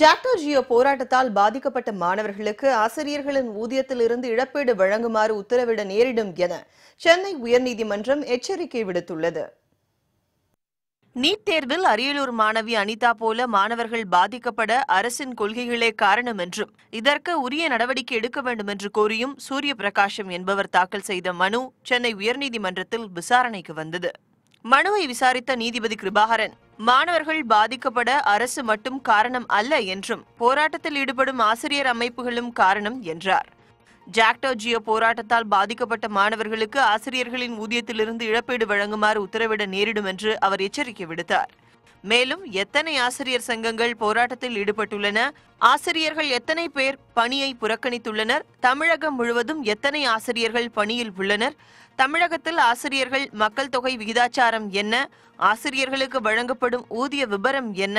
ஜாக்டோ ஜியோ போராட்டத்தால் பாதிக்கப்பட்ட மாணவர்களுக்கு ஆசிரியர்களின் ஊதியத்திலிருந்து இழப்பீடு வழங்குமாறு உத்தரவிட நேரிடும் என சென்னை உயர்நீதிமன்றம் எச்சரிக்கை விடுத்துள்ளது நீட் தேர்வில் அரியலூர் மாணவி அனிதா போல மாணவர்கள் பாதிக்கப்பட அரசின் கொள்கைகளே காரணம் என்றும் இதற்கு உரிய நடவடிக்கை எடுக்க வேண்டும் என்று கோரியும் சூரிய பிரகாஷம் என்பவர் தாக்கல் செய்த மனு சென்னை உயர்நீதிமன்றத்தில் விசாரணைக்கு வந்தது மனுவை விசாரித்த நீதிபதி கிருபாகரன் மாணவர்கள் பாதிக்கப்பட அரசு மட்டும் காரணம் அல்ல என்றும் போராட்டத்தில் ஈடுபடும் ஆசிரியர் அமைப்புகளும் காரணம் என்றார் ஜாக்டோ ஜியோ போராட்டத்தால் பாதிக்கப்பட்ட மாணவர்களுக்கு ஆசிரியர்களின் ஊதியத்திலிருந்து இழப்பீடு வழங்குமாறு உத்தரவிட நேரிடும் என்று அவர் எச்சரிக்கை விடுத்தார் மேலும் எத்தனை ஆசிரியர் சங்கங்கள் போராட்டத்தில் ஈடுபட்டுள்ளன ஆசிரியர்கள் எத்தனை பேர் பணியை புறக்கணித்துள்ளனர் தமிழகம் முழுவதும் எத்தனை ஆசிரியர்கள் பணியில் உள்ளனர் தமிழகத்தில் ஆசிரியர்கள் மக்கள் தொகை விகிதாச்சாரம் என்ன ஆசிரியர்களுக்கு வழங்கப்படும் ஊதிய விபரம் என்ன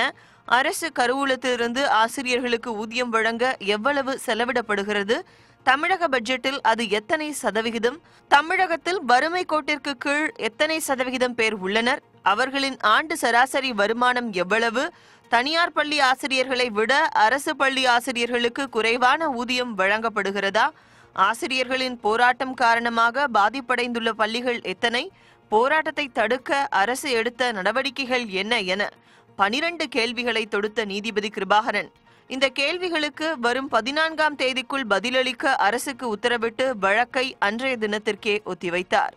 அரசு கருவூலத்திலிருந்து ஆசிரியர்களுக்கு ஊதியம் வழங்க எவ்வளவு செலவிடப்படுகிறது தமிழக பட்ஜெட்டில் அது எத்தனை சதவிகிதம் தமிழகத்தில் வறுமை கோட்டிற்கு கீழ் எத்தனை சதவிகிதம் பேர் உள்ளனர் அவர்களின் ஆண்டு சராசரி வருமானம் எவ்வளவு தனியார் பள்ளி ஆசிரியர்களை விட அரசு பள்ளி ஆசிரியர்களுக்கு குறைவான ஊதியம் வழங்கப்படுகிறதா ஆசிரியர்களின் போராட்டம் காரணமாக பாதிப்படைந்துள்ள பள்ளிகள் எத்தனை போராட்டத்தை தடுக்க அரசு எடுத்த நடவடிக்கைகள் என்ன என பனிரண்டு கேள்விகளை தொடுத்த நீதிபதி கிருபாகரன் இந்த கேள்விகளுக்கு வரும் பதினான்காம் தேதிக்குள் பதிலளிக்க அரசுக்கு உத்தரவிட்டு வழக்கை அன்றைய தினத்திற்கே ஒத்திவைத்தார்